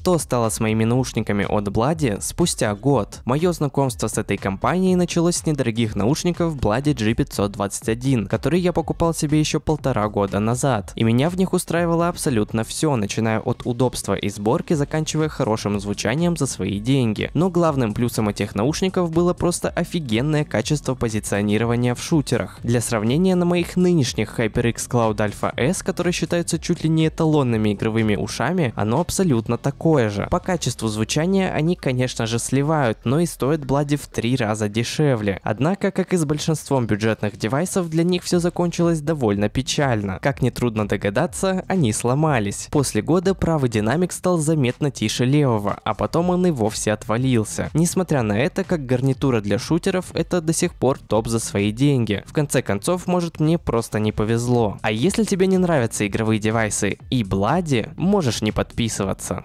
Что стало с моими наушниками от Blady спустя год? Мое знакомство с этой компанией началось с недорогих наушников Blady G521, которые я покупал себе еще полтора года назад. И меня в них устраивало абсолютно все, начиная от удобства и сборки, заканчивая хорошим звучанием за свои деньги. Но главным плюсом этих наушников было просто офигенное качество позиционирования в шутерах. Для сравнения, на моих нынешних HyperX Cloud Alpha S, которые считаются чуть ли не эталонными игровыми ушами, оно абсолютно такое такое же. По качеству звучания они, конечно же, сливают, но и стоят Блади в три раза дешевле. Однако, как и с большинством бюджетных девайсов, для них все закончилось довольно печально. Как нетрудно догадаться, они сломались. После года правый динамик стал заметно тише левого, а потом он и вовсе отвалился. Несмотря на это, как гарнитура для шутеров, это до сих пор топ за свои деньги. В конце концов, может мне просто не повезло. А если тебе не нравятся игровые девайсы и Блади, можешь не подписываться.